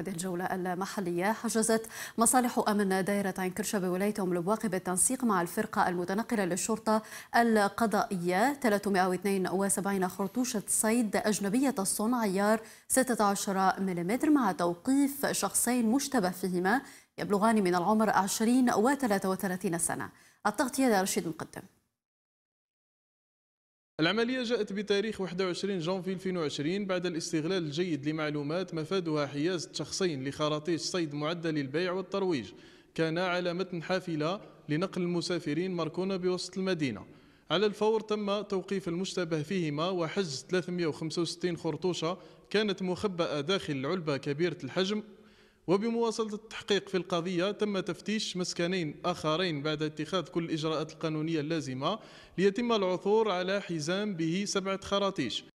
هذه الجولة المحلية حجزت مصالح أمن دائرة عين كرشة بولاية أم لبواق بالتنسيق مع الفرقة المتنقلة للشرطة القضائية 372 خرطوشة صيد أجنبية الصنع عيار 16 ملم مع توقيف شخصين مشتبه فيهما يبلغان من العمر 20 و 33 سنة التغطية لرشيد مقدم العملية جاءت بتاريخ 21 جانفي 2020 بعد الاستغلال الجيد لمعلومات مفادها حيازة شخصين لخراطيش صيد معدة للبيع والترويج كان على متن حافلة لنقل المسافرين مركونة بوسط المدينة على الفور تم توقيف المشتبه فيهما وحجز 365 خرطوشة كانت مخبأة داخل علبة كبيرة الحجم وبمواصلة التحقيق في القضية تم تفتيش مسكنين آخرين بعد اتخاذ كل الإجراءات القانونية اللازمة ليتم العثور على حزام به سبعة خراطيش